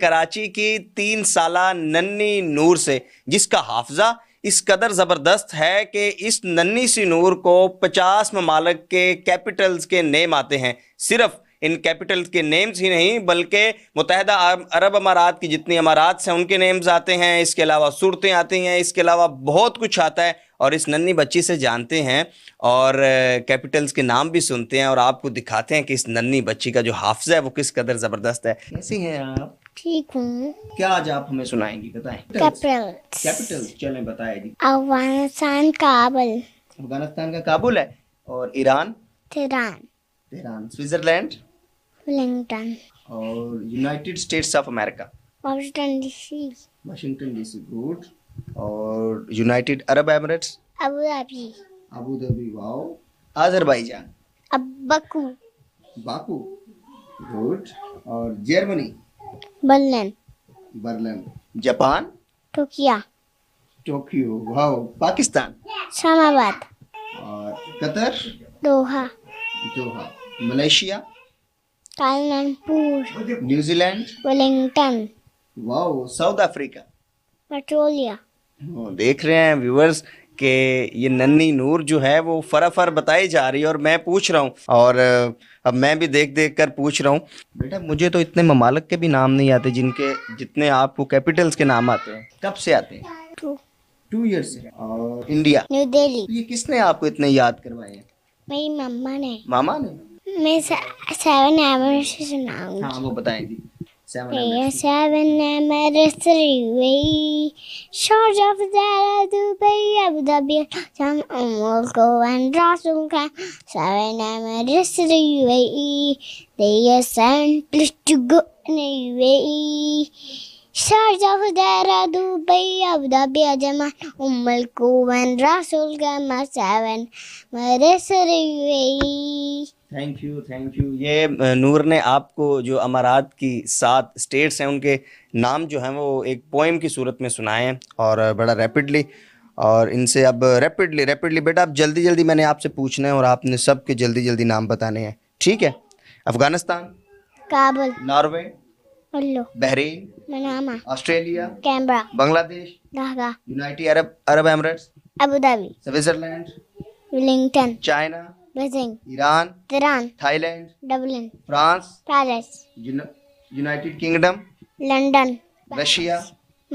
कराची की तीन साल नन्नी नूर से जिसका हाफजा इस कदर ज़बरदस्त है कि इस नन्नी सी नूर को 50 ममालक के कैपिटल्स के नेम आते हैं सिर्फ इन कैपिटल्स के नेम्स ही नहीं बल्कि मुतहदा अरब अमारात की जितनी अमारात हैं उनके नेम्स आते हैं इसके अलावा सूरतें आती हैं इसके अलावा बहुत कुछ आता है और इस नन्नी बच्ची से जानते हैं और कैपिटल्स के नाम भी सुनते हैं और आपको दिखाते हैं कि इस नन्नी बच्ची का जो हाफजा है वो किस कदर ज़बरदस्त है कैसी हैं आप ठीक हूँ क्या आज आप हमें सुनाएंगी बताएं कैपिटल कैपिटल चलें बताएं जी अफगानिस्तान काबुल अफगानिस्तान का काबुल है और Iran Tehran Tehran Switzerland Wellington और United States of America Washington D C Washington D C good और United Arab Emirates Abu Dhabi Abu Dhabi wow Azerbaijan अब बाकू बाकू गुड और Germany Berlin Berlin Japan Tokyo Tokyo wow Pakistan Islamabad और Qatar Doha Doha Malaysia Kuala Lumpur New Zealand Wellington wow South Africa Pretoria देख रहे हैं viewers कि ये नन्नी नूर जो है वो फरा फर बताई जा रही है और मैं पूछ रहा हूँ और अब मैं भी देख देख कर पूछ रहा हूँ बेटा मुझे तो इतने ममालक के भी नाम नहीं आते जिनके जितने आपको कैपिटल्स के नाम आते हैं कब से आते हैं टू ईयर से और इंडिया न्यू दिल्ली ये किसने आपको इतने याद करवाए मेरी मामा ने मामा ने मैं सेवन एवर से सुनाऊंगी हाँ वो बताएंगी Seven number. Seven number three way. Short of that to pay Abu Dhabi. Some will go and Rasul can. Seven number three way. They are seven place to go anyway. Short of that to pay Abu Dhabi. Ajama and Kuwan Rasul Gama seven. Mother three thank you thank you ये नूर ने आपको जो अमारात की सात states हैं उनके नाम जो हैं वो एक पोइम की सूरत में सुनाए हैं और बड़ा रैपिडली और इनसे अब रैपिडली रैपिडली बेटा अब जल्दी जल्दी मैंने आपसे पूछना है और आपने सबके जल्दी जल्दी नाम बताने हैं ठीक है Afghanistan Kabul Norway Bahrain Australia Canberra Bangladesh United Arab Arab Emirates Abu Dhabi Switzerland Wellington China Brazil Iran Iran Thailand Dublin France France United Kingdom London Russia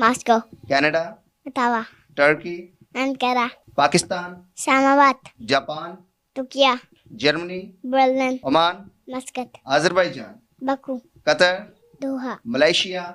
Moscow Canada Ottawa Turkey Ankara Pakistan Islamabad Japan Turkiye Germany Berlin Oman Muscat Azerbaijan Baku Qatar Doha Malaysia